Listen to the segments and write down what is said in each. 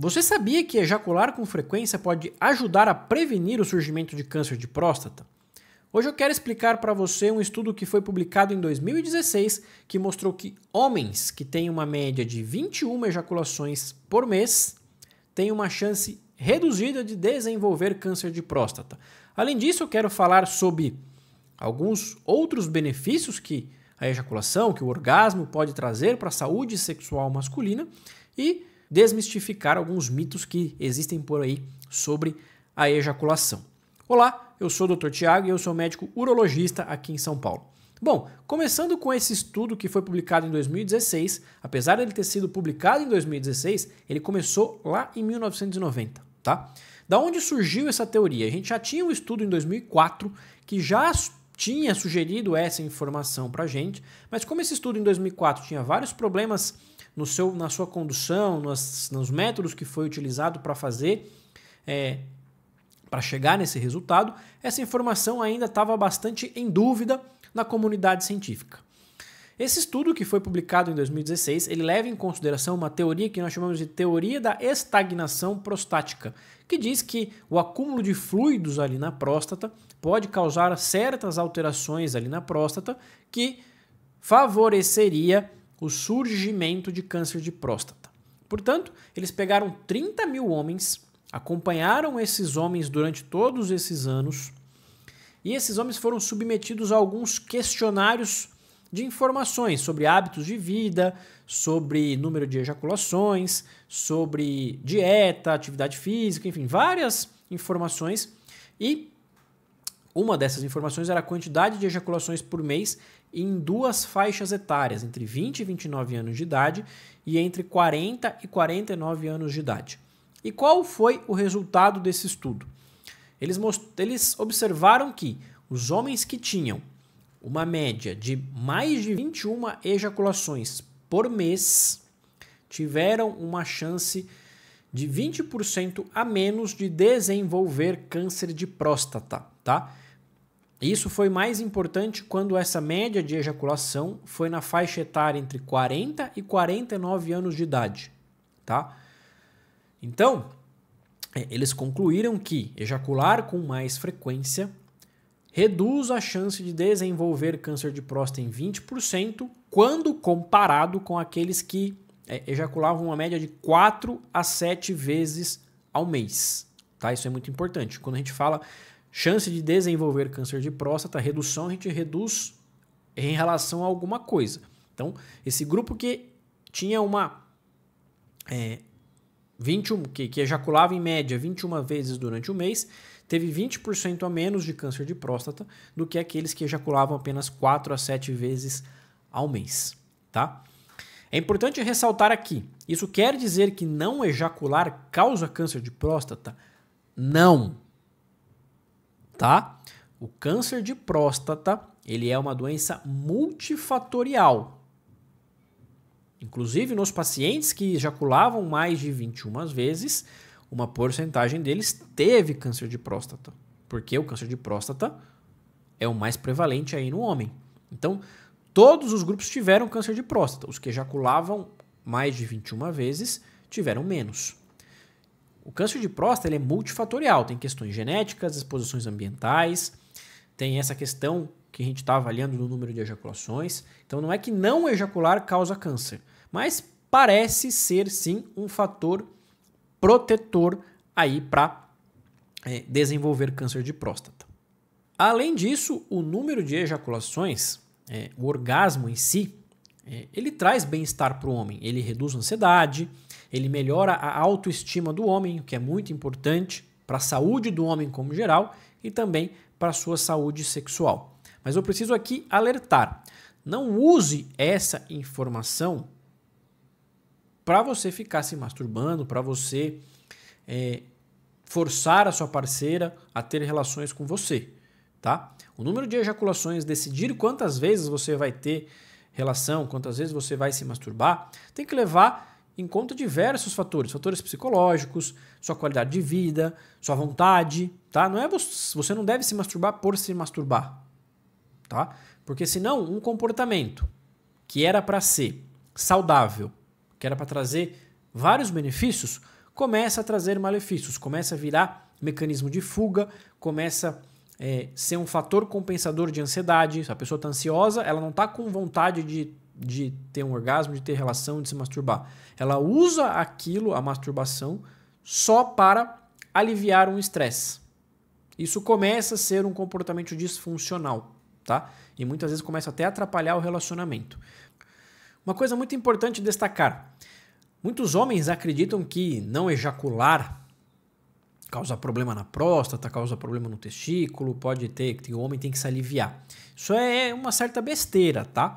Você sabia que ejacular com frequência pode ajudar a prevenir o surgimento de câncer de próstata? Hoje eu quero explicar para você um estudo que foi publicado em 2016 que mostrou que homens que têm uma média de 21 ejaculações por mês têm uma chance reduzida de desenvolver câncer de próstata. Além disso, eu quero falar sobre alguns outros benefícios que a ejaculação, que o orgasmo pode trazer para a saúde sexual masculina e desmistificar alguns mitos que existem por aí sobre a ejaculação. Olá, eu sou o Dr. Tiago e eu sou médico urologista aqui em São Paulo. Bom, começando com esse estudo que foi publicado em 2016, apesar dele ter sido publicado em 2016, ele começou lá em 1990, tá? Da onde surgiu essa teoria? A gente já tinha um estudo em 2004 que já tinha sugerido essa informação para gente, mas como esse estudo em 2004 tinha vários problemas no seu, na sua condução, nos, nos métodos que foi utilizado para fazer, é, para chegar nesse resultado, essa informação ainda estava bastante em dúvida na comunidade científica. Esse estudo, que foi publicado em 2016, ele leva em consideração uma teoria que nós chamamos de teoria da estagnação prostática, que diz que o acúmulo de fluidos ali na próstata pode causar certas alterações ali na próstata que favoreceria o surgimento de câncer de próstata. Portanto, eles pegaram 30 mil homens, acompanharam esses homens durante todos esses anos, e esses homens foram submetidos a alguns questionários de informações sobre hábitos de vida, sobre número de ejaculações, sobre dieta, atividade física, enfim, várias informações. E uma dessas informações era a quantidade de ejaculações por mês em duas faixas etárias, entre 20 e 29 anos de idade e entre 40 e 49 anos de idade. E qual foi o resultado desse estudo? Eles, eles observaram que os homens que tinham uma média de mais de 21 ejaculações por mês tiveram uma chance de 20% a menos de desenvolver câncer de próstata, tá? Isso foi mais importante quando essa média de ejaculação foi na faixa etária entre 40 e 49 anos de idade, tá? Então, é, eles concluíram que ejacular com mais frequência reduz a chance de desenvolver câncer de próstata em 20% quando comparado com aqueles que é, ejaculavam uma média de 4 a 7 vezes ao mês. Tá? Isso é muito importante. Quando a gente fala Chance de desenvolver câncer de próstata, redução a gente reduz em relação a alguma coisa. Então, esse grupo que tinha uma. É, 21, que, que ejaculava em média 21 vezes durante o mês, teve 20% a menos de câncer de próstata do que aqueles que ejaculavam apenas 4 a 7 vezes ao mês. Tá? É importante ressaltar aqui: isso quer dizer que não ejacular causa câncer de próstata? Não! tá? O câncer de próstata, ele é uma doença multifatorial. Inclusive, nos pacientes que ejaculavam mais de 21 vezes, uma porcentagem deles teve câncer de próstata, porque o câncer de próstata é o mais prevalente aí no homem. Então, todos os grupos tiveram câncer de próstata. Os que ejaculavam mais de 21 vezes tiveram menos. O câncer de próstata é multifatorial, tem questões genéticas, exposições ambientais, tem essa questão que a gente está avaliando no número de ejaculações. Então não é que não ejacular causa câncer, mas parece ser sim um fator protetor aí para é, desenvolver câncer de próstata. Além disso, o número de ejaculações, é, o orgasmo em si, é, ele traz bem-estar para o homem, ele reduz a ansiedade, ele melhora a autoestima do homem, o que é muito importante para a saúde do homem como geral e também para a sua saúde sexual. Mas eu preciso aqui alertar: não use essa informação para você ficar se masturbando, para você é, forçar a sua parceira a ter relações com você, tá? O número de ejaculações, decidir quantas vezes você vai ter relação, quantas vezes você vai se masturbar, tem que levar em conta diversos fatores, fatores psicológicos, sua qualidade de vida, sua vontade, tá? Não é você não deve se masturbar por se masturbar, tá? Porque senão um comportamento que era para ser saudável, que era para trazer vários benefícios, começa a trazer malefícios, começa a virar mecanismo de fuga, começa a eh, é, ser um fator compensador de ansiedade. Se a pessoa está ansiosa, ela não está com vontade de de ter um orgasmo, de ter relação, de se masturbar. Ela usa aquilo, a masturbação, só para aliviar um estresse. Isso começa a ser um comportamento disfuncional, tá? E muitas vezes começa até a atrapalhar o relacionamento. Uma coisa muito importante destacar: muitos homens acreditam que não ejacular causa problema na próstata, causa problema no testículo, pode ter que o homem tem que se aliviar. Isso é uma certa besteira, tá?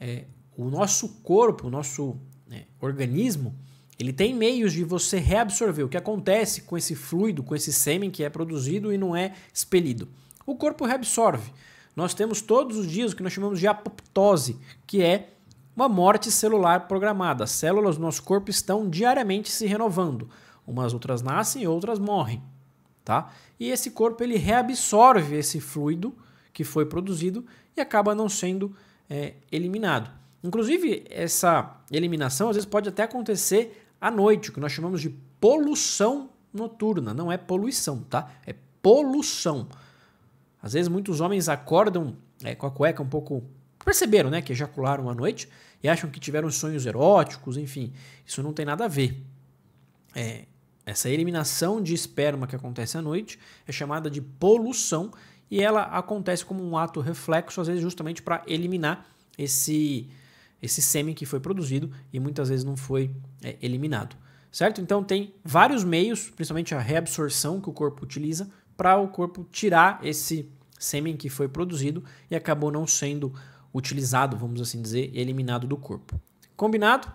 É, o nosso corpo, o nosso né, organismo, ele tem meios de você reabsorver o que acontece com esse fluido, com esse sêmen que é produzido e não é expelido. O corpo reabsorve. Nós temos todos os dias o que nós chamamos de apoptose, que é uma morte celular programada. As células do nosso corpo estão diariamente se renovando. Umas outras nascem e outras morrem, tá? E esse corpo ele reabsorve esse fluido que foi produzido e acaba não sendo é, eliminado. Inclusive, essa eliminação às vezes pode até acontecer à noite, o que nós chamamos de poluição noturna. Não é poluição, tá? É poluição. Às vezes muitos homens acordam é, com a cueca um pouco. Perceberam, né? Que ejacularam à noite e acham que tiveram sonhos eróticos, enfim. Isso não tem nada a ver. É, essa eliminação de esperma que acontece à noite é chamada de poluição e ela acontece como um ato reflexo, às vezes justamente para eliminar esse esse sêmen que foi produzido e muitas vezes não foi é, eliminado. Certo? Então tem vários meios, principalmente a reabsorção que o corpo utiliza, para o corpo tirar esse sêmen que foi produzido e acabou não sendo utilizado, vamos assim dizer, eliminado do corpo. Combinado?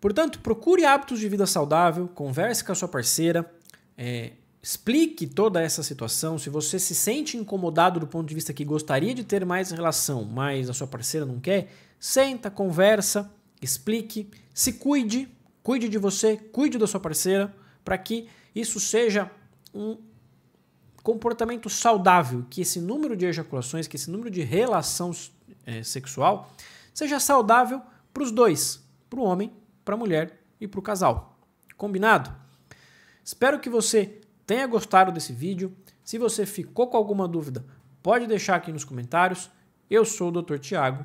Portanto, procure hábitos de vida saudável, converse com a sua parceira, é, explique toda essa situação. Se você se sente incomodado do ponto de vista que gostaria de ter mais relação, mas a sua parceira não quer, Senta, conversa, explique, se cuide, cuide de você, cuide da sua parceira, para que isso seja um comportamento saudável, que esse número de ejaculações, que esse número de relação é, sexual seja saudável para os dois, para o homem, para a mulher e para o casal. Combinado? Espero que você tenha gostado desse vídeo. Se você ficou com alguma dúvida, pode deixar aqui nos comentários. Eu sou o Dr. Tiago